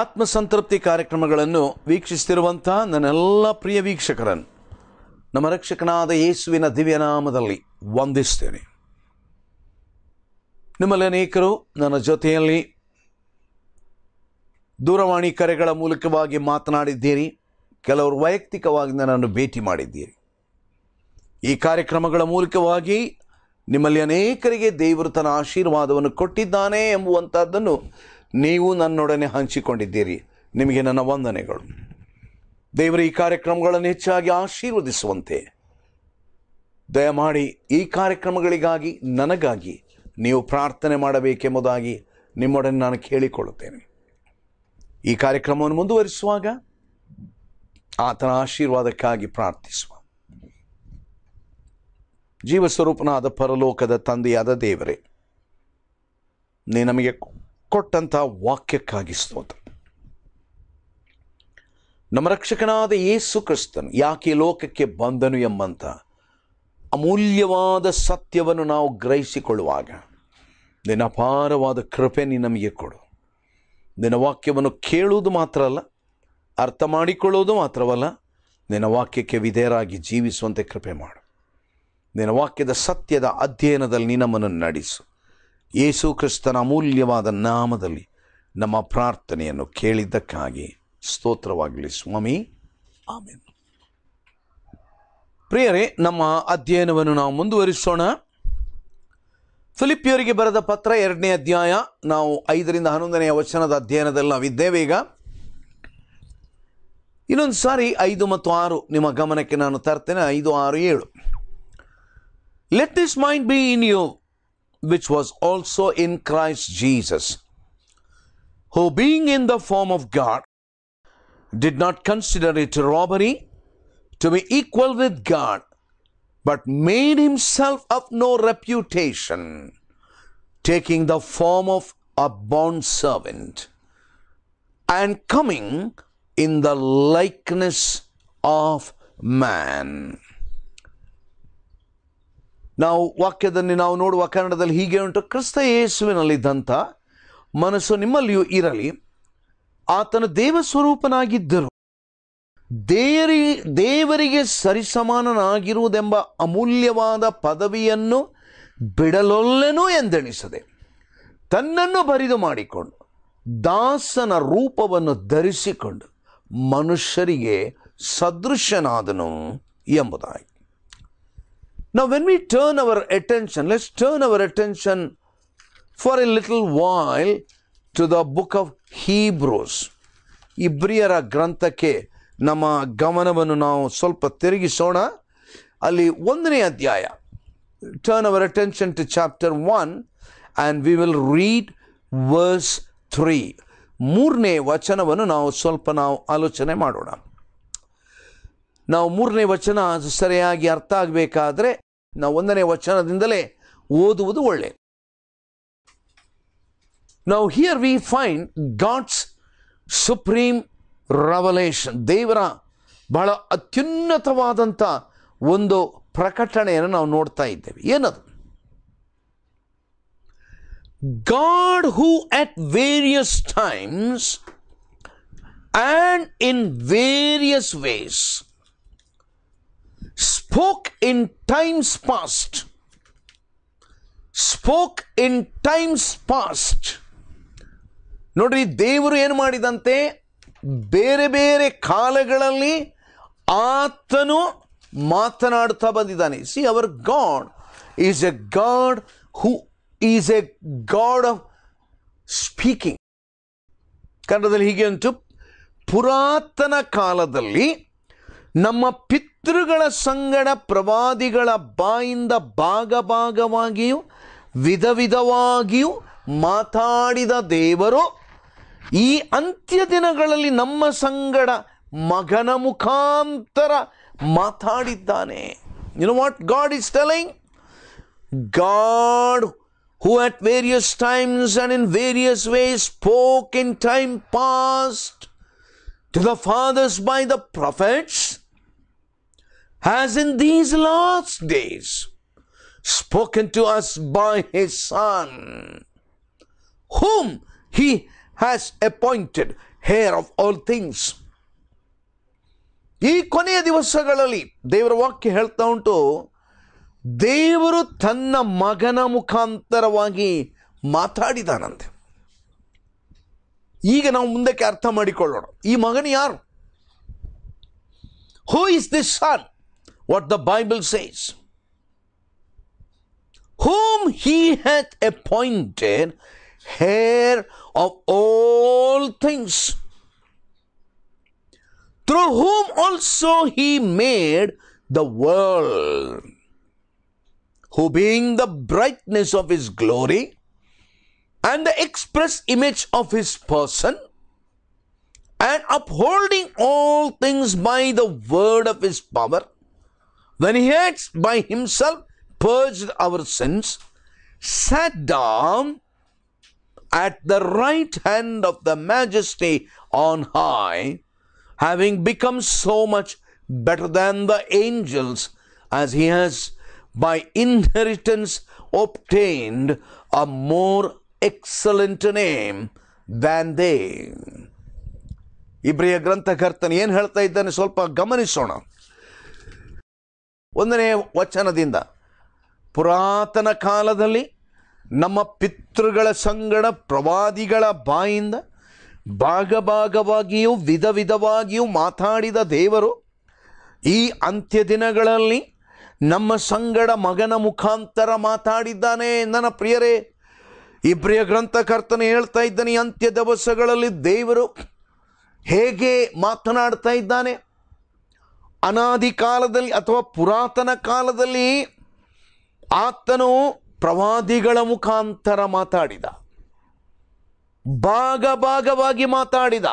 ಆತ್ಮಸಂತೃಪ್ತಿ ಕಾರ್ಯಕ್ರಮಗಳನ್ನು ವೀಕ್ಷಿಸ್ತಿರುವಂತಹ ನನ್ನೆಲ್ಲ ಪ್ರಿಯ ವೀಕ್ಷಕರನ್ನು ನಮ್ಮ ರಕ್ಷಕನಾದ ಯೇಸುವಿನ ದಿವ್ಯನಾಮದಲ್ಲಿ ವಂದಿಸ್ತೇನೆ ನಿಮ್ಮಲ್ಲಿ ಅನೇಕರು ನನ್ನ ಜೊತೆಯಲ್ಲಿ ದೂರವಾಣಿ ಕರೆಗಳ ಮೂಲಕವಾಗಿ ಮಾತನಾಡಿದ್ದೀರಿ ಕೆಲವರು ವೈಯಕ್ತಿಕವಾಗಿ ನನ್ನನ್ನು ಭೇಟಿ ಮಾಡಿದ್ದೀರಿ ಈ ಕಾರ್ಯಕ್ರಮಗಳ ಮೂಲಕವಾಗಿ ನಿಮ್ಮಲ್ಲಿ ಅನೇಕರಿಗೆ ದೇವರು ತನ್ನ ಆಶೀರ್ವಾದವನ್ನು ಕೊಟ್ಟಿದ್ದಾನೆ ಎಂಬುವಂಥದ್ದನ್ನು ನೀವು ನನ್ನೊಡನೆ ಹಂಚಿಕೊಂಡಿದ್ದೀರಿ ನಿಮಗೆ ನನ್ನ ವಂದನೆಗಳು ದೇವರ ಈ ಕಾರ್ಯಕ್ರಮಗಳನ್ನು ಹೆಚ್ಚಾಗಿ ಆಶೀರ್ವದಿಸುವಂತೆ ದಯಮಾಡಿ ಈ ಕಾರ್ಯಕ್ರಮಗಳಿಗಾಗಿ ನನಗಾಗಿ ನೀವು ಪ್ರಾರ್ಥನೆ ಮಾಡಬೇಕೆಂಬುದಾಗಿ ನಿಮ್ಮೊಡನೆ ನಾನು ಕೇಳಿಕೊಳ್ಳುತ್ತೇನೆ ಈ ಕಾರ್ಯಕ್ರಮವನ್ನು ಮುಂದುವರಿಸುವಾಗ ಆತನ ಆಶೀರ್ವಾದಕ್ಕಾಗಿ ಪ್ರಾರ್ಥಿಸುವ ಜೀವಸ್ವರೂಪನಾದ ಪರಲೋಕದ ತಂದೆಯಾದ ದೇವರೇ ನೀ ನಮಗೆ ಕೊಟ್ಟಂಥ ವಾಕ್ಯಕ್ಕಾಗಿ ಸ್ತೋತ್ರ ನಮ್ಮ ರಕ್ಷಕನಾದ ಯೇಸು ಕ್ರಿಸ್ತನು ಯಾಕೆ ಲೋಕಕ್ಕೆ ಬಂದನು ಎಂಬಂಥ ಅಮೂಲ್ಯವಾದ ಸತ್ಯವನ್ನು ನಾವು ಗ್ರಹಿಸಿಕೊಳ್ಳುವಾಗ ನಿನ್ನ ಅಪಾರವಾದ ಕೃಪೆ ನೀ ನಮಗೆ ಕೊಡು ನಿನ್ನ ವಾಕ್ಯವನ್ನು ಕೇಳುವುದು ಮಾತ್ರ ಅಲ್ಲ ಅರ್ಥ ಮಾಡಿಕೊಳ್ಳುವುದು ಮಾತ್ರವಲ್ಲ ನಿನ್ನ ವಾಕ್ಯಕ್ಕೆ ವಿಧೇಯರಾಗಿ ಜೀವಿಸುವಂತೆ ಕೃಪೆ ಮಾಡು ನಿನ್ನ ವಾಕ್ಯದ ಸತ್ಯದ ಅಧ್ಯಯನದಲ್ಲಿ ನೀ ನಮ್ಮನ್ನು ನಡೆಸು ಯೇಸು ಕ್ರಿಸ್ತನ ಅಮೂಲ್ಯವಾದ ನಾಮದಲ್ಲಿ ನಮ್ಮ ಪ್ರಾರ್ಥನೆಯನ್ನು ಕೇಳಿದ್ದಕ್ಕಾಗಿ ಸ್ತೋತ್ರವಾಗಲಿ ಸ್ವಾಮಿ ಆಮೇಲೆ ಪ್ರಿಯರೇ ನಮ್ಮ ಅಧ್ಯಯನವನ್ನು ನಾವು ಮುಂದುವರಿಸೋಣ ಫಿಲಿಪಿಯವರಿಗೆ ಬರೆದ ಪತ್ರ ಎರಡನೇ ಅಧ್ಯಾಯ ನಾವು ಐದರಿಂದ ಹನ್ನೊಂದನೆಯ ವಚನದ ಅಧ್ಯಯನದಲ್ಲಿ ನಾವಿದ್ದೇವೆ ಈಗ ಇನ್ನೊಂದು ಸಾರಿ ಐದು ಮತ್ತು ಆರು ನಿಮ್ಮ ಗಮನಕ್ಕೆ ನಾನು ತರ್ತೇನೆ ಐದು ಆರು ಏಳು let this mind be in you which was also in Christ Jesus, who being in the form of God, did not consider it robbery to be equal with God, but made himself of no reputation, taking the form of a bond servant, and coming in the likeness of man. ನಾವು ವಾಕ್ಯದಲ್ಲಿ ನಾವು ನೋಡುವ ಕನ್ನಡದಲ್ಲಿ ಹೀಗೆ ಉಂಟು ಕ್ರಿಸ್ತ ಯೇಸುವಿನಲ್ಲಿದ್ದಂಥ ಮನಸ್ಸು ನಿಮ್ಮಲ್ಲಿಯೂ ಇರಲಿ ಆತನು ದೇವಸ್ವರೂಪನಾಗಿದ್ದರು ದೇವರಿ ದೇವರಿಗೆ ಸರಿಸಮಾನನಾಗಿರುವುದೆಂಬ ಅಮೂಲ್ಯವಾದ ಪದವಿಯನ್ನು ಬಿಡಲೊಲ್ಲೆನೂ ಎಂದೆಣಿಸದೆ ತನ್ನನ್ನು ಬರಿದು ಮಾಡಿಕೊಂಡು ದಾಸನ ರೂಪವನ್ನು ಧರಿಸಿಕೊಂಡು ಮನುಷ್ಯರಿಗೆ ಸದೃಶ್ಯನಾದನು ಎಂಬುದಾಗಿ Now, when we turn our attention, let's turn our attention for a little while to the book of Hebrews. Ibriara Granthake, Nama Gamanavanu now, Solpa Tirigisona, Ali Vandane Adhyaya. Turn our attention to chapter 1 and we will read verse 3. Murne Vachanavanu now, Solpa now, Aluchane Madodam. ನಾವು ಮೂರನೇ ವಚನ ಸರಿಯಾಗಿ ಅರ್ಥ ಆಗಬೇಕಾದ್ರೆ ನಾವು ಒಂದನೇ ವಚನದಿಂದಲೇ ಓದುವುದು ಒಳ್ಳೆ ನಾವು here we find God's supreme revelation ದೇವರ ಬಹಳ ಅತ್ಯುನ್ನತವಾದಂಥ ಒಂದು ಪ್ರಕಟಣೆಯನ್ನು ನಾವು ನೋಡ್ತಾ ಇದ್ದೇವೆ ಏನದು God who at various times and in various ways spoke in times past, spoke in times past ನೋಡ್ರಿ ದೇವರು ಏನು ಮಾಡಿದಂತೆ ಬೇರೆ ಬೇರೆ ಕಾಲಗಳಲ್ಲಿ ಆತನು ಮಾತನಾಡ್ತಾ ಬಂದಿದ್ದಾನೆ see our God is a God who is a God of speaking ಕನ್ನಡದಲ್ಲಿ ಹೀಗೆ ಉಂಟು ಪುರಾತನ ಕಾಲದಲ್ಲಿ ನಮ್ಮ ಪಿತ್ ಪಿತೃಗಳ ಸಂಗಡ ಪ್ರವಾದಿಗಳ ಬಾಯಿಂದ ಭಾಗ ಭಾಗವಾಗಿಯೂ ವಿಧ ವಿಧವಾಗಿಯೂ ಮಾತಾಡಿದ ದೇವರು ಈ ಅಂತ್ಯ ದಿನಗಳಲ್ಲಿ ನಮ್ಮ ಸಂಗಡ ಮಗನ ಮುಖಾಂತರ ಮಾತಾಡಿದ್ದಾನೆ you know what God is telling God who at various times and in various way spoke in time past to the fathers by the prophets has in these last days spoken to us by his Son, whom he has appointed heir of all things. ಈ ಕೊನೆಯ ದಿವಸಗಳಲ್ಲಿ ದೇವರ ವಾಕ್ಯ ಹೇಳ್ತಾ ಉಂಟು ದೇವರು ತನ್ನ ಮಗನ ಮುಖಾಂತರವಾಗಿ ಮಾತಾಡಿದಾನಂತೆ ಈಗ ನಾವು ಮುಂದಕ್ಕೆ ಅರ್ಥ ಮಾಡಿಕೊಳ್ಳೋಣ ಈ ಮಗನ ಯಾರು who is this son what the Bible says. Whom he hath appointed heir of all things, through whom also he made the world, who being the brightness of his glory and the express image of his person, and upholding all things by the word of his power, then he had by himself purged our sins, sat down at the right hand of the majesty on high, having become so much better than the angels, as he has by inheritance obtained a more excellent name than they. ಇಬ್ರಿಯ ಗ್ರಂಥಕರ್ತನ್ ಏನು ಹೇಳ್ತಾ ಇದ್ದಾನೆ ಸ್ವಲ್ಪ ಗಮನಿಸೋಣ ಒಂದನೇ ವಚನದಿಂದ ಪುರಾತನ ಕಾಲದಲ್ಲಿ ನಮ್ಮ ಪಿತೃಗಳ ಸಂಗಡ ಪ್ರವಾದಿಗಳ ಬಾಯಿಂದ ಭಾಗಭಾಗವಾಗಿಯೂ ವಿಧ ವಿಧವಾಗಿಯೂ ಮಾತಾಡಿದ ದೇವರು ಈ ಅಂತ್ಯ ದಿನಗಳಲ್ಲಿ ನಮ್ಮ ಸಂಗಡ ಮಗನ ಮುಖಾಂತರ ಮಾತಾಡಿದ್ದಾನೆ ನನ್ನ ಪ್ರಿಯರೇ ಇಬ್ರಿಯ ಗ್ರಂಥಕರ್ತನೇ ಹೇಳ್ತಾ ಇದ್ದಾನೆ ಅಂತ್ಯ ದಿವಸಗಳಲ್ಲಿ ದೇವರು ಹೇಗೆ ಮಾತನಾಡ್ತಾ ಇದ್ದಾನೆ ಅನಾದಿ ಕಾಲದಲ್ಲಿ ಅಥವಾ ಪುರಾತನ ಕಾಲದಲ್ಲಿ ಆತನು ಪ್ರವಾದಿಗಳ ಮುಖಾಂತರ ಮಾತಾಡಿದ ಭಾಗ ಭಾಗವಾಗಿ ಮಾತಾಡಿದ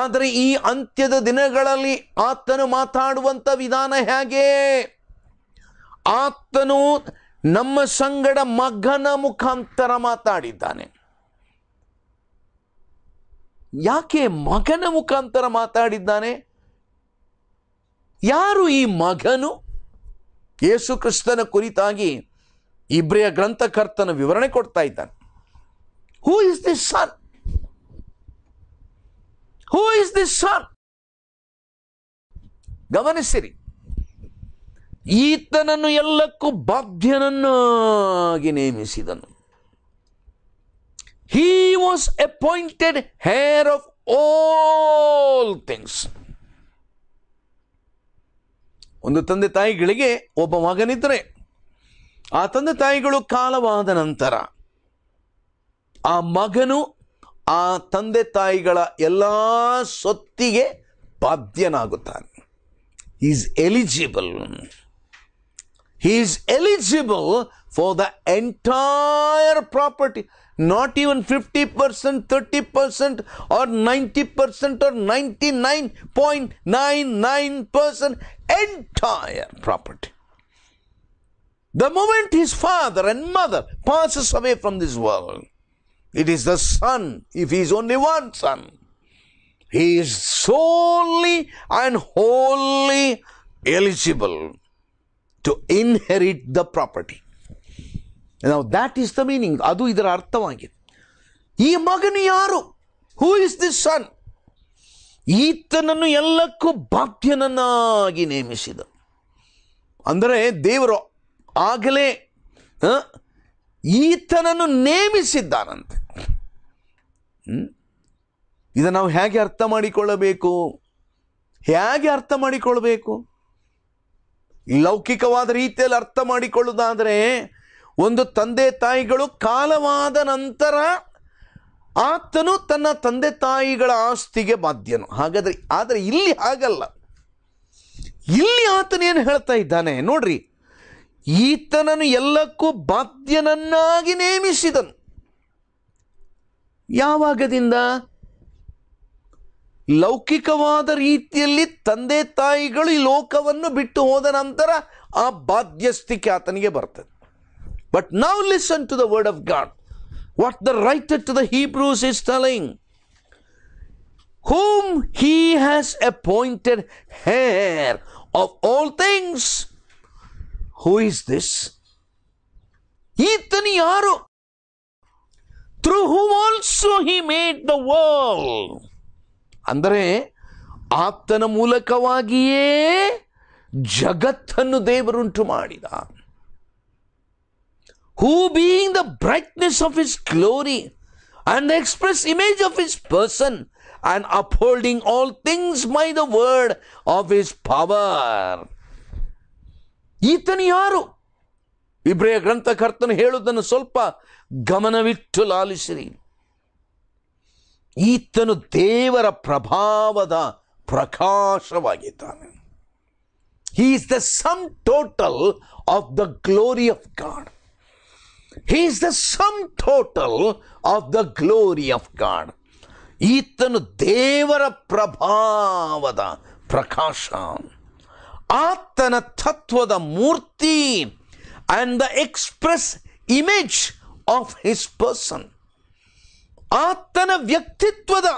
ಆದರೆ ಈ ಅಂತ್ಯದ ದಿನಗಳಲ್ಲಿ ಆತನು ಮಾತಾಡುವಂಥ ವಿಧಾನ ಹೇಗೆ ಆತನು ನಮ್ಮ ಸಂಗಡ ಮಗನ ಮುಖಾಂತರ ಮಾತಾಡಿದ್ದಾನೆ ಯಾಕೆ ಮಗನ ಮುಖಾಂತರ ಮಾತಾಡಿದ್ದಾನೆ ಯಾರು ಈ ಮಗನು ಯೇಸುಕ್ರಿಸ್ತನ ಕುರಿತಾಗಿ ಇಬ್ರಿಯ ಗ್ರಂಥಕರ್ತನ ವಿವರಣೆ ಕೊಡ್ತಾ ಇದ್ದಾನೆ who is this son who is this son ಗಮನಿಸಿರಿ ಈತನನ್ನು ಎಲ್ಲಕ್ಕೂ ಬಾಧ್ಯನನ್ನಾಗಿ ನೇಮಿಸಿದನು he was appointed heir of all things ಒಂದು ತಂದೆ ತಾಯಿಗಳಿಗೆ ಒಬ್ಬ ಮಗನಿದ್ರೆ ಆ ತಂದೆ ತಾಯಿಗಳು ಕಾಲವಾದ ನಂತರ ಆ ಮಗನು ಆ ತಂದೆ ತಾಯಿಗಳ ಎಲ್ಲ ಸೊತ್ತಿಗೆ ಬಾಧ್ಯನಾಗುತ್ತಾನೆ is eligible is eligible for the entire property not even fifty percent thirty percent or ninety percent or ninety nine point nine nine percent entire property. The moment his father and mother passes away from this world, it is the son, if he is only one son. He is solely and wholly eligible to inherit the property. Now that is the meaning. Adu idhar arthavaಗಿದೆ ಈ ಮಗನು ಯಾರು who is ಈತನನ್ನು ಎಲ್ಲಕ್ಕೂ ಬಾಧ್ಯನನ್ನಾಗಿ ನೇಮಿಸಿದ ಅಂದರೆ ದೇವರು ಆಗಲೇ ಈತನನ್ನು ನೇಮಿಸಿದ್ದಾನಂತೆ ಇದನ್ನು ನಾವು ಹೇಗೆ ಅರ್ಥ ಮಾಡಿಕೊಳ್ಳಬೇಕು ಹೇಗೆ ಅರ್ಥ ಮಾಡಿಕೊಳ್ಳಬೇಕು ಲೌಕಿಕವಾದ ರೀತಿಯಲ್ಲಿ ಅರ್ಥ ಮಾಡಿಕೊಳ್ಳುವುದಾದರೆ ಒಂದು ತಂದೆ ತಾಯಿಗಳು ಕಾಲವಾದ ನಂತರ ಆತನು ತನ್ನ ತಂದೆ ತಾಯಿಗಳ ಆಸ್ತಿಗೆ ಬಾಧ್ಯನು ಹಾಗಾದರೆ ಆದರೆ ಇಲ್ಲಿ ಹಾಗಲ್ಲ ಇಲ್ಲಿ ಆತನೇನು ಹೇಳ್ತಾ ಇದ್ದಾನೆ ನೋಡ್ರಿ ಈತನನ್ನು ಎಲ್ಲಕ್ಕೂ ಬಾಧ್ಯನನ್ನಾಗಿ ನೇಮಿಸಿದನು ಯಾವಾಗದಿಂದ ಲೌಕಿಕವಾದ ರೀತಿಯಲ್ಲಿ ತಂದೆ ತಾಯಿಗಳು ಈ ಲೋಕವನ್ನು ಬಿಟ್ಟು ಹೋದ ನಂತರ ಆ ಬಾಧ್ಯಸ್ಥಿಕೆ ಆತನಿಗೆ ಬರ್ತದೆ ಬಟ್ ನಾವು listen to the word of God what the writer to the Hebrews is telling. Whom he has appointed heir of all things. Who is this? Ethan through whom also he made the world. ಅಂದರೆ ಆಪ್ತನ ಮೂಲಕವಾಗಿಯೇ ಜಗತ್ತನ್ನು ದೇವರುಂಟು da who being the brightness of his glory and the express image of his person, and upholding all things by the word of his power. ಈತನು ಯಾರು ಇಬ್ರೆಯ ಗ್ರಂಥಕರ್ತನು ಹೇಳುವುದನ್ನು ಸ್ವಲ್ಪ ಗಮನವಿಟ್ಟು ಲಾಲಿಸಿರಿ ಈತನು ದೇವರ ಪ್ರಭಾವದ ಪ್ರಕಾಶವಾಗಿದ್ದಾನೆ he is the sum total of the glory of God he is the sum total of the glory of God. ಈತನು ದೇವರ ಪ್ರಭಾವದ ಪ್ರಕಾಶ ಆತನ ತತ್ವದ ಮೂರ್ತಿ and the express image of his person ಆತನ ವ್ಯಕ್ತಿತ್ವದ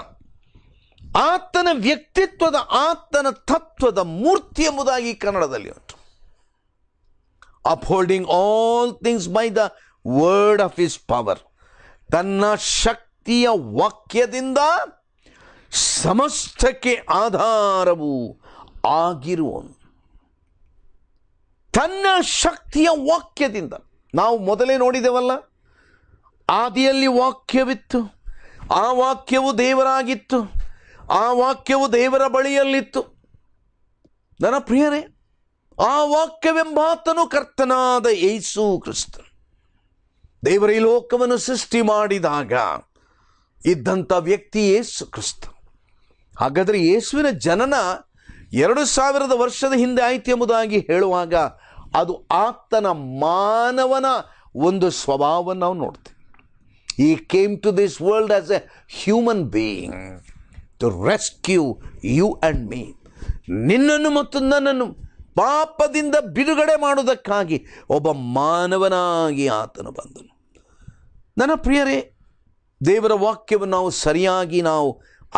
ಆತನ ವ್ಯಕ್ತಿತ್ವದ ಆತನ ತತ್ವದ ಮೂರ್ತಿ ಎಂಬುದಾಗಿ ಕನ್ನಡದಲ್ಲಿ ಉಂಟು upholding all things by the word of his power ತನ್ನ ಶಕ್ತಿಯ ವಾಕ್ಯದಿಂದ ಸಮಸ್ತಕ್ಕೆ ಆಧಾರವು ಆಗಿರುವನು ತನ್ನ ಶಕ್ತಿಯ ವಾಕ್ಯದಿಂದ ನಾವು ಮೊದಲೇ ನೋಡಿದೆವಲ್ಲ ಆದಿಯಲ್ಲಿ ವಾಕ್ಯವಿತ್ತು ಆ ವಾಕ್ಯವು ದೇವರಾಗಿತ್ತು ಆ ವಾಕ್ಯವು ದೇವರ ಬಳಿಯಲ್ಲಿತ್ತು ನನ್ನ ಪ್ರಿಯರೇ ಆ ವಾಕ್ಯವೆಂಬಾತನು ಕರ್ತನಾದ ಯೇಸು ಕ್ರಿಸ್ತ ದೇವರ ಈ ಲೋಕವನ್ನು ಸೃಷ್ಟಿ ಮಾಡಿದಾಗ ಇದ್ದಂಥ ವ್ಯಕ್ತಿ ಯೇಸು ಕ್ರಿಸ್ತ ಹಾಗಾದರೆ ಯೇಸುವಿನ ಜನನ ಎರಡು ಸಾವಿರದ ವರ್ಷದ ಹಿಂದೆ ಆಯ್ತು ಎಂಬುದಾಗಿ ಹೇಳುವಾಗ ಅದು ಆತನ ಮಾನವನ ಒಂದು ಸ್ವಭಾವವನ್ನು ನಾವು ನೋಡ್ತೀವಿ he came to this world as a human being to rescue you and me ನಿನ್ನನ್ನು ಮತ್ತು ನನ್ನನ್ನು ಪಾಪದಿಂದ ಬಿಡುಗಡೆ ಮಾಡುವುದಕ್ಕಾಗಿ ಒಬ್ಬ ಮಾನವನಾಗಿ ಆತನು ಬಂದನು ನನ್ನ ಪ್ರಿಯರೇ ದೇವರ ವಾಕ್ಯವನ್ನು ನಾವು ಸರಿಯಾಗಿ ನಾವು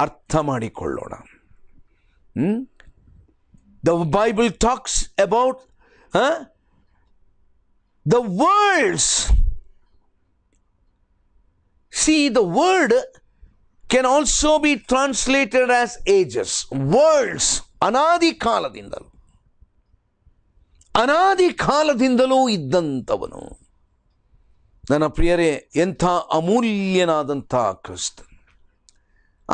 ಅರ್ಥ ಮಾಡಿಕೊಳ್ಳೋಣ the Bible talks about the words see the world can also be translated as ages worlds ಅನಾದಿ ಕಾಲದಿಂದಲೂ ಅನಾದಿ ಕಾಲದಿಂದಲೂ ಇದ್ದಂಥವನು ನನ್ನ ಪ್ರಿಯರೇ ಎಂಥ ಅಮೂಲ್ಯನಾದಂಥ ಕ್ರಿಸ್ತ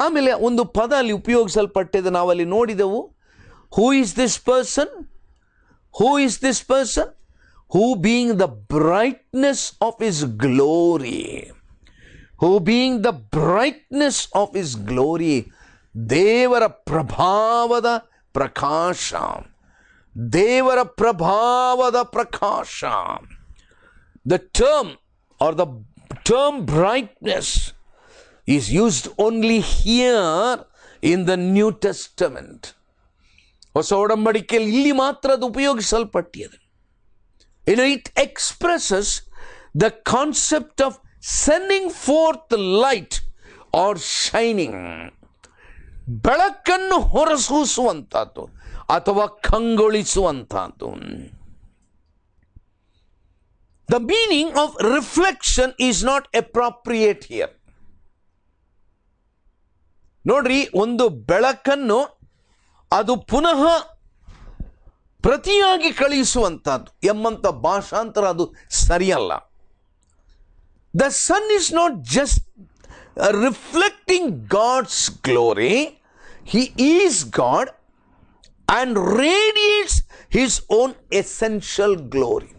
ಆಮೇಲೆ ಒಂದು ಪದ ಅಲ್ಲಿ ಉಪಯೋಗಿಸಲ್ಪಟ್ಟಿದೆ ನಾವಲ್ಲಿ ನೋಡಿದೆವು who is this person who is this person who being the brightness of his glory who being the brightness of his glory ದೇವರ ಪ್ರಭಾವದ ಪ್ರಕಾಶ ದೇವರ ಪ್ರಭಾವದ ಪ್ರಕಾಶ the term or the term brightness is used only here in the New Testament ಹೊಸ ಒಡಂಬಡಿಕೆಯಲ್ಲಿ ಇಲ್ಲಿ ಮಾತ್ರ ಅದು ಉಪಯೋಗಿಸಲ್ಪಟ್ಟಿದೆ ಇನ್ನು it expresses the concept of sending forth light or shining ಬೆಳಕನ್ನು ಹೊರಸೂಸುವಂಥದ್ದು ಅಥವಾ ಕಂಗೊಳಿಸುವಂತಹದ್ದು the meaning of reflection is not appropriate here ನೋಡ್ರಿ ಒಂದು ಬೆಳಕನ್ನು ಅದು ಪುನಃ ಪ್ರತಿಯಾಗಿ ಕಳುಹಿಸುವಂಥದ್ದು ಎಂಬಂಥ ಭಾಷಾಂತರ ಅದು ಸರಿಯಲ್ಲ the son is not just reflecting God's glory he is God and radiates his own essential glory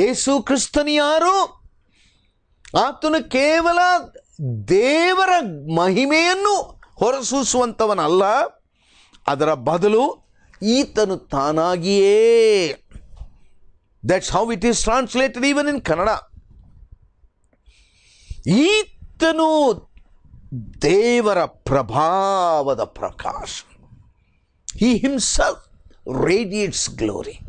ಯೇಸು ಕ್ರಿಸ್ತನು ಯಾರು ಆತನು ಕೇವಲ ದೇವರ ಮಹಿಮೆಯನ್ನು ಹೊರಸೂಸುವಂಥವನಲ್ಲ ಅದರ ಬದಲು ಈತನು ತಾನಾಗಿಯೇ that's how it is translated even in Kannada ಈತನು ದೇವರ ಪ್ರಭಾವದ ಪ್ರಕಾಶ He himself radiates glory.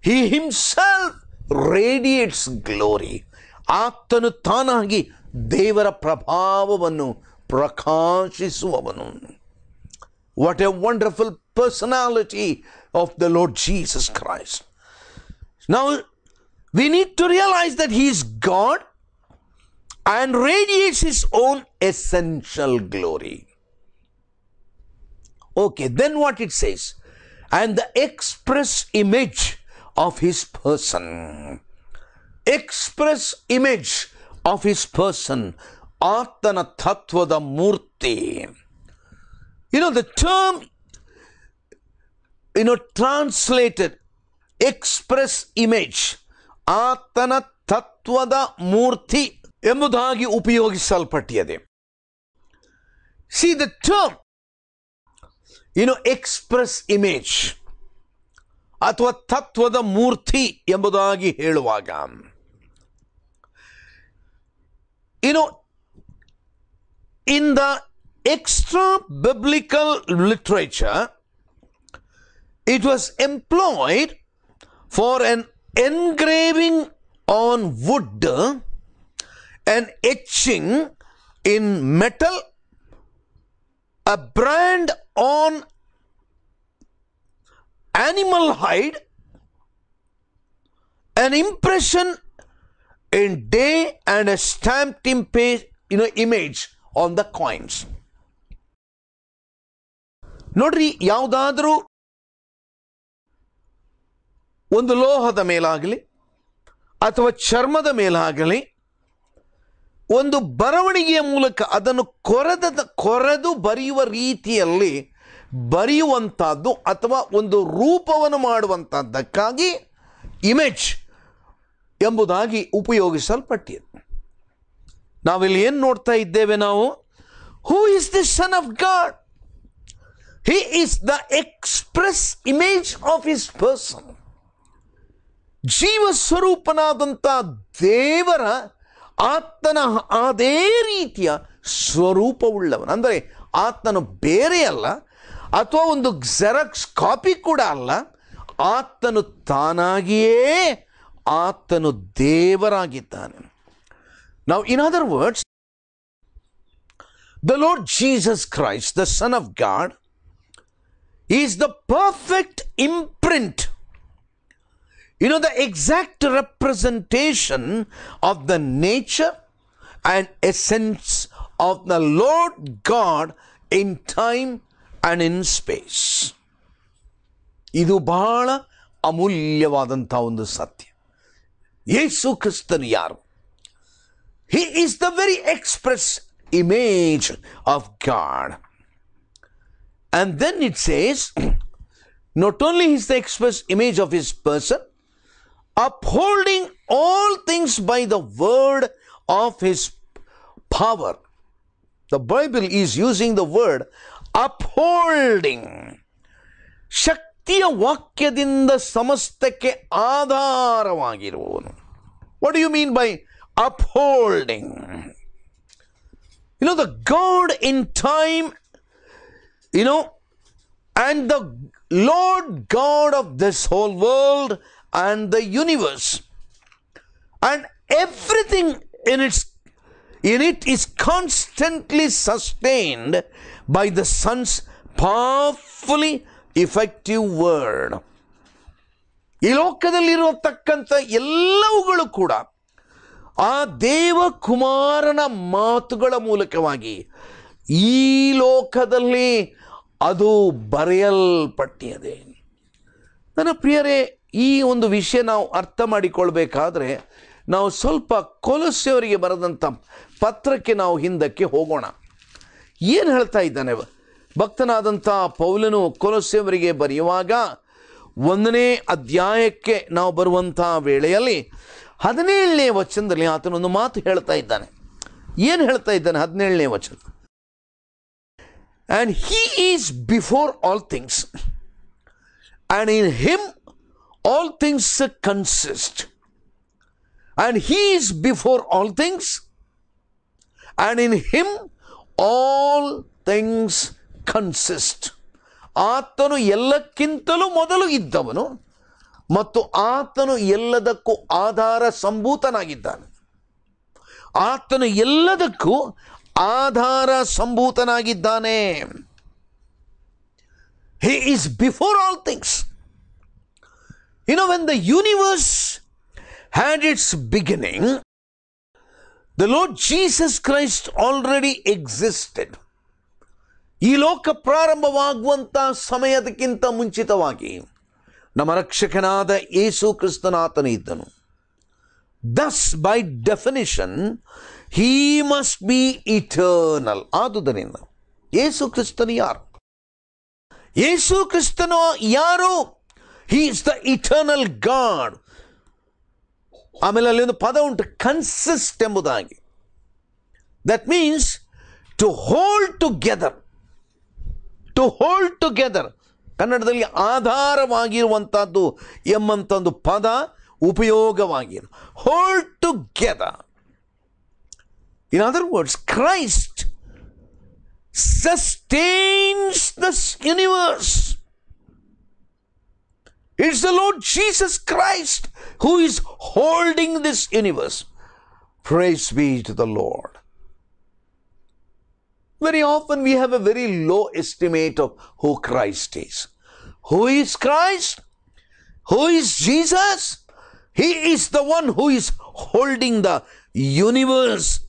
He himself radiates glory. Atanu tanagi devara prabhavavanu prakashisuvavanu. What a wonderful personality of the Lord Jesus Christ. Now, we need to realize that he is God and radiates his own essential glory. Okay, then what it says? And the express image of his person. Express image of his person. Atana Tattvada Murti. You know, the term, you know, translated express image. ಆತನ ತತ್ವದ ಮೂರ್ತಿ ಎಂಬುದಾಗಿ See the term. ಇನ್ನು express image ಅಥವಾ ತತ್ವದ ಮೂರ್ತಿ ಎಂಬುದಾಗಿ ಹೇಳುವಾಗ ಇನ್ನು in the extra biblical literature it was employed for an engraving on wood an etching in metal, a brand on animal hide an impression in day and a stamped impa- you know, image on the coins ನೋಡ್ರಿ ಯಾವುದಾದರೂ ಒಂದು ಲೋಹದ ಮೇಲಾಗಲಿ ಅಥವಾ ಚರ್ಮದ ಮೇಲಾಗಲಿ ಒಂದು ಬರವಣಿಗೆಯ ಮೂಲಕ ಅದನ್ನು ಕೊರೆದ ಕೊರೆದು ಬರೆಯುವ ರೀತಿಯಲ್ಲಿ ಬರೆಯುವಂಥದ್ದು ಅಥವಾ ಒಂದು ರೂಪವನ್ನು ಮಾಡುವಂಥದ್ದಕ್ಕಾಗಿ ಇಮೇಜ್ ಎಂಬುದಾಗಿ ಉಪಯೋಗಿಸಲ್ಪಟ್ಟಿದೆ ನಾವಿಲ್ಲಿ ಏನು ನೋಡ್ತಾ ಇದ್ದೇವೆ ನಾವು who is the son of God he is the express image of his person ಜೀವ ದೇವರ ಆತನ ಅದೇ ರೀತಿಯ ಸ್ವರೂಪವುಳ್ಳವನು ಅಂದರೆ ಆತನು ಅಲ್ಲ ಅಥವಾ ಒಂದು ಜೆರಾಕ್ಸ್ ಕಾಪಿ ಕೂಡ ಅಲ್ಲ ಆತನು ತಾನಾಗಿಯೇ ಆತನು ದೇವರಾಗಿದ್ದಾನೆ ನಾವು in other words the Lord Jesus Christ the son of God is the perfect imprint You know, the exact representation of the nature and essence of the Lord God in time and in space. ಇದು ಬಹಳ ಅಮೂಲ್ಯವಾದಂಥ ಒಂದು ಸತ್ಯ ಯೇಸು ಕ್ರಿಸ್ತನು ಯಾರು he is the very express image of God and then it says not only is the express image of his person upholding all things by the word of his power. The Bible is using the word upholding. ಶಕ್ತಿಯ ವಾಕ್ಯದಿಂದ ಸಮಸ್ತಕ್ಕೆ ಆಧಾರವಾಗಿರುವವನು what you mean by upholding you know the God in time you know and the Lord God of this whole world and the universe and everything in its in it is constantly sustained by the sun's powerfully effective word ಈ ಲೋಕದಲ್ಲಿರತಕ್ಕಂಥ ಎಲ್ಲವುಗಳು ಕೂಡ ಆ ದೇವಕುಮಾರನ ಮಾತುಗಳ ಮೂಲಕವಾಗಿ ಈ ಲೋಕದಲ್ಲಿ ಅದು ಬರೆಯಲ್ಪಟ್ಟಿದೆ ನನ್ನ ಪ್ರಿಯರೇ ಈ ಒಂದು ವಿಷಯ ನಾವು ಅರ್ಥ ಮಾಡಿಕೊಳ್ಬೇಕಾದ್ರೆ ನಾವು ಸ್ವಲ್ಪ ಕೊಲಸೆಯವರಿಗೆ ಬರೆದಂಥ ಪತ್ರಕ್ಕೆ ನಾವು ಹಿಂದಕ್ಕೆ ಹೋಗೋಣ ಏನು ಹೇಳ್ತಾ ಇದ್ದಾನೆ ಭಕ್ತನಾದಂಥ ಪೌಲನು ಕೊಲಸೆಯವರಿಗೆ ಬರೆಯುವಾಗ ಒಂದನೇ ಅಧ್ಯಾಯಕ್ಕೆ ನಾವು ಬರುವಂಥ ವೇಳೆಯಲ್ಲಿ ಹದಿನೇಳನೇ ವಚನದಲ್ಲಿ ಆತನೊಂದು ಮಾತು ಹೇಳ್ತಾ ಇದ್ದಾನೆ ಏನು ಹೇಳ್ತಾ ಇದ್ದಾನೆ ಹದಿನೇಳನೇ ವಚನ and he is before all things and in him all things consist. And he is before all things, and in him all things consist ಆತನು ಎಲ್ಲಕ್ಕಿಂತಲೂ ಮೊದಲು ಇದ್ದವನು ಮತ್ತು ಆತನು ಎಲ್ಲದಕ್ಕೂ ಆಧಾರ ಸಂಭೂತನಾಗಿದ್ದಾನೆ ಆತನು ಎಲ್ಲದಕ್ಕೂ ಆಧಾರ ಸಂಭೂತನಾಗಿದ್ದಾನೆ he is before all things You know, when the universe had its beginning, the Lord Jesus Christ already existed. ಈ ಲೋಕ ಪ್ರಾರಂಭವಾಗುವಂಥ ಸಮಯದಕ್ಕಿಂತ ಮುಂಚಿತವಾಗಿ ನಮ್ಮ ರಕ್ಷಕನಾದ ಯೇಸು ಕ್ರಿಸ್ತನಾತನೇ ಇದ್ದನು thus by definition he must be eternal ಆದುದರಿಂದ ಯೇಸು ಕ್ರಿಸ್ತನು ಯಾರು ಯೇಸು ಕ್ರಿಸ್ತನು ಯಾರು he is the eternal God ಆಮೇಲೆ ಅಲ್ಲಿ ಒಂದು ಪದ ಉಂಟು ಕನ್ಸಿಸ್ಟ್ ಎಂಬುದಾಗಿ that means to hold together to hold together ಕನ್ನಡದಲ್ಲಿ ಆಧಾರವಾಗಿರುವಂಥದ್ದು ಒಂದು ಪದ ಉಪಯೋಗವಾಗಿದೆ hold together in other words Christ sustains this universe It's the Lord Jesus Christ who is holding this universe. Praise be to the Lord. Very often we have a very low estimate of who Christ is. Who is Christ? Who is Jesus? He is the one who is holding the universe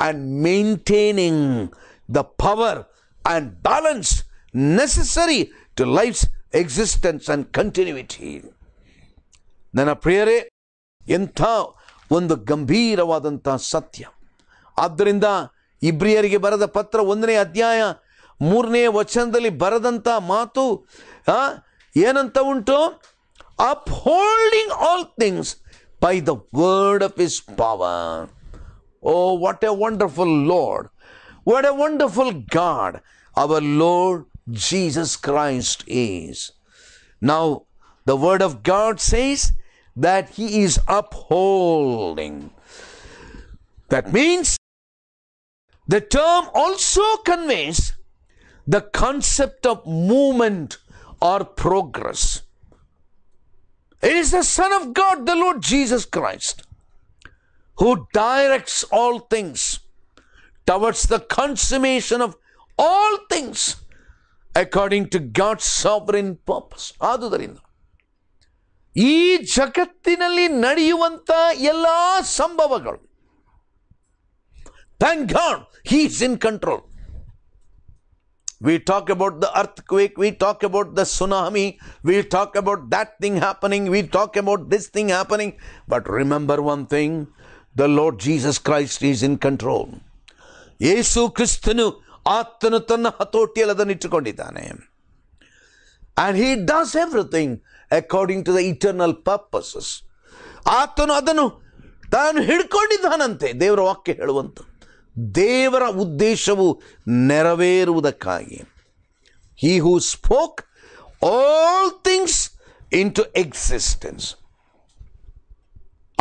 and maintaining the power and balance necessary to life's existence and continuity ನನ್ನ ಪ್ರಿಯರೇ ಎಂಥ ಒಂದು ಗಂಭೀರವಾದಂಥ ಸತ್ಯ ಆದ್ದರಿಂದ ಇಬ್ರಿಯರಿಗೆ ಬರೆದ ಪತ್ರ ಒಂದನೇ ಅಧ್ಯಾಯ ಮೂರನೇ ವಚನದಲ್ಲಿ ಬರೆದಂಥ ಮಾತು ಏನಂತ ಉಂಟು upholding all things by the word of his power oh what a wonderful Lord what a wonderful God our Lord Jesus Christ is. Now, the Word of God says that He is upholding. That means the term also conveys the concept of movement or progress. It is the Son of God, the Lord Jesus Christ, who directs all things towards the consummation of all things. According to God sovereign purpose ಆದುದರಿಂದ ಈ ಜಗತ್ತಿನಲ್ಲಿ ನಡೆಯುವಂಥ ಎಲ್ಲ ಸಂಭವಗಳು thank God he's in control. we talk about the earthquake, we talk about the tsunami, we talk about that thing happening, we talk about this thing happening. But remember one thing the Lord Jesus Christ is in control. ಯೇಸು ಕ್ರಿಸ್ತನು ಆತನು ತನ್ನ ಹತೋಟಿಯಲ್ಲಿ ಅದನ್ನು ಇಟ್ಟುಕೊಂಡಿದ್ದಾನೆ and he does everything according to the eternal purposes ಆತನು ಅದನ್ನು ತಾನು ಹಿಡ್ಕೊಂಡಿದ್ದಾನಂತೆ ದೇವರ ವಾಕ್ಯ ಹೇಳುವಂಥ ದೇವರ ಉದ್ದೇಶವು ನೆರವೇರುವುದಕ್ಕಾಗಿ he who spoke all things into existence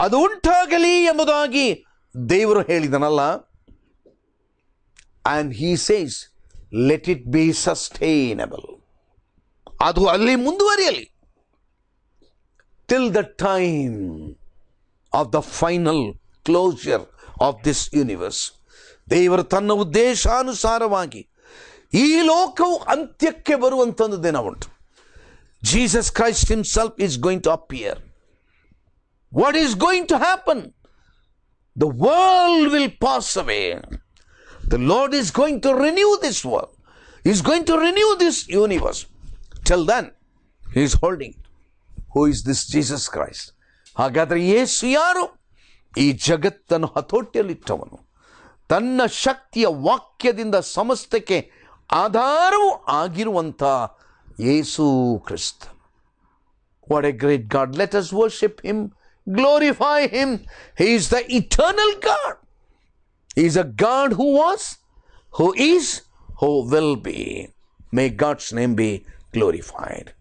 ಅದು ಉಂಟಾಗಲಿ ಎಂಬುದಾಗಿ ದೇವರು ಹೇಳಿದನಲ್ಲ and he says, let it be sustainable. Adhu alli munduvariyali. Till the time of the final closure of this universe. Devar thanna uddeshanu saravangi. Ee lokav antyakke varu antandu dena vantu. Jesus Christ himself is going to appear. What is going to happen? The world will pass away. The Lord is going to renew this world. He's going to renew this universe. Till then, He is holding. Who is this Jesus Christ? ಹಾಗಾದರೆ ಯೇಸು ಯಾರು ಈ ಜಗತ್ತನ್ನು ಹತೋಟಿಯಲ್ಲಿಟ್ಟವನು ತನ್ನ ಶಕ್ತಿಯ ವಾಕ್ಯದಿಂದ ಸಮಸ್ತಕ್ಕೆ ಆಧಾರವೂ ಆಗಿರುವಂಥ ಯೇಸು ಕ್ರಿಸ್ತ what a great God let us worship him glorify him he is the eternal God is a God who was, who is, who will be. May God's name be glorified.